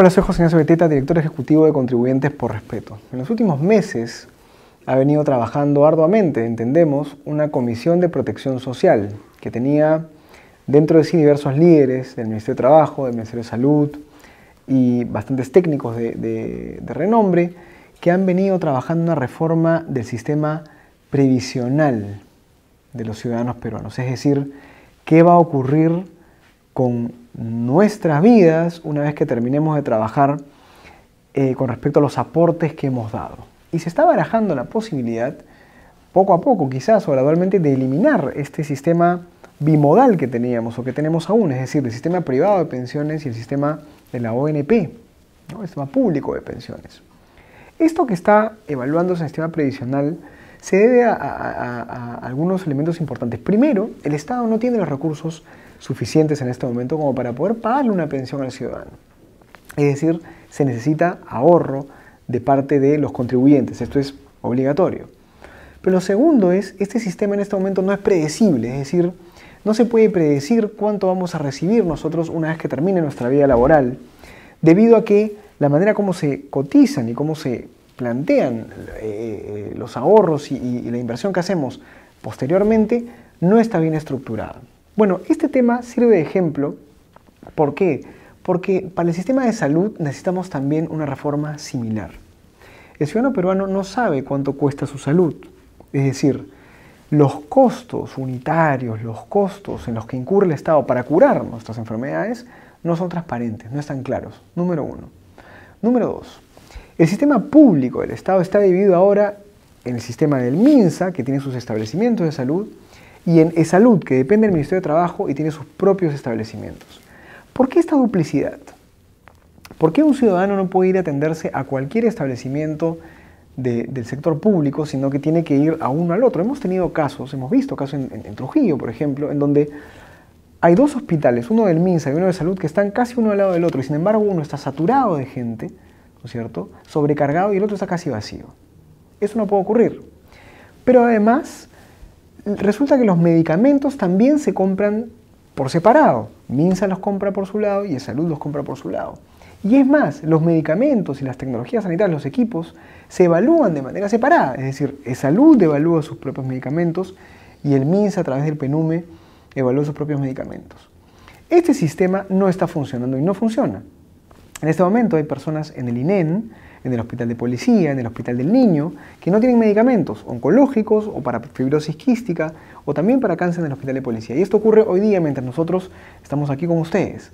Hola, soy José director ejecutivo de Contribuyentes por Respeto. En los últimos meses ha venido trabajando arduamente, entendemos, una comisión de protección social que tenía dentro de sí diversos líderes del Ministerio de Trabajo, del Ministerio de Salud y bastantes técnicos de, de renombre que han venido trabajando una reforma del sistema previsional de los ciudadanos peruanos, es decir, qué va a ocurrir con nuestras vidas una vez que terminemos de trabajar eh, con respecto a los aportes que hemos dado. Y se está barajando la posibilidad, poco a poco quizás o gradualmente, de eliminar este sistema bimodal que teníamos o que tenemos aún, es decir, el sistema privado de pensiones y el sistema de la ONP, el sistema público de pensiones. Esto que está evaluando en sistema previsional se debe a, algunos elementos importantes. Primero, el Estado no tiene los recursos suficientes en este momento como para poder pagarle una pensión al ciudadano. Es decir, se necesita ahorro de parte de los contribuyentes. Esto es obligatorio. Pero lo segundo es, este sistema en este momento no es predecible, es decir, no se puede predecir cuánto vamos a recibir nosotros una vez que termine nuestra vida laboral, debido a que la manera como se cotizan y cómo se plantean eh, eh, los ahorros y, y, la inversión que hacemos posteriormente no está bien estructurada. Bueno, este tema sirve de ejemplo. ¿Por qué? Porque para el sistema de salud necesitamos también una reforma similar. El ciudadano peruano no sabe cuánto cuesta su salud. Es decir, los costos unitarios, los costos en los que incurre el Estado para curar nuestras enfermedades no son transparentes, no están claros. Número uno. Número dos, el sistema público del Estado está dividido ahora en el sistema del MINSA, que tiene sus establecimientos de salud, y en E-Salud, que depende del Ministerio de Trabajo y tiene sus propios establecimientos. ¿Por qué esta duplicidad? ¿Por qué un ciudadano no puede ir a atenderse a cualquier establecimiento del sector público, sino que tiene que ir a uno al otro? Hemos tenido casos, hemos visto casos en, en Trujillo, por ejemplo, en donde hay dos hospitales, uno del MINSA y uno de salud, que están casi uno al lado del otro, y sin embargo uno está saturado de gente Sobrecargado y el otro está casi vacío. Eso no puede ocurrir. Pero además, resulta que los medicamentos también se compran por separado. Minsa los compra por su lado y el salud los compra por su lado. Y es más, los medicamentos y las tecnologías sanitarias, los equipos, se evalúan de manera separada. Es decir, el salud evalúa sus propios medicamentos y el MINSA a través del PENUME evalúa sus propios medicamentos. Este sistema no está funcionando y no funciona. En este momento hay personas en el INEN, e en el hospital de policía, en el hospital del niño, que no tienen medicamentos oncológicos o para fibrosis quística o también para cáncer en el hospital de policía. Y esto ocurre hoy día mientras nosotros estamos aquí con ustedes.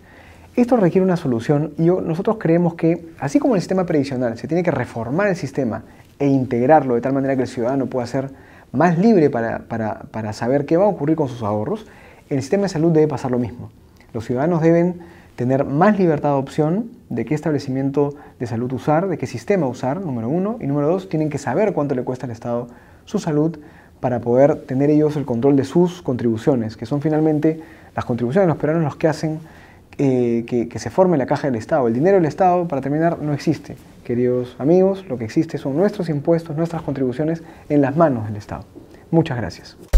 Esto requiere una solución y nosotros creemos que, así como el sistema previsional, se tiene que reformar el sistema e integrarlo de tal manera que el ciudadano pueda ser más libre para, para, para saber qué va a ocurrir con sus ahorros, el sistema de salud debe pasar lo mismo. Los ciudadanos deben tener más libertad de opción de qué establecimiento de salud usar, de qué sistema usar, número uno, y número dos, tienen que saber cuánto le cuesta al Estado su salud para poder tener ellos el control de sus contribuciones, que son finalmente las contribuciones de los peruanos los que hacen eh, que, se forme la caja del Estado. El dinero del Estado, para terminar, no existe. Queridos amigos, lo que existe son nuestros impuestos, nuestras contribuciones en las manos del Estado. Muchas gracias.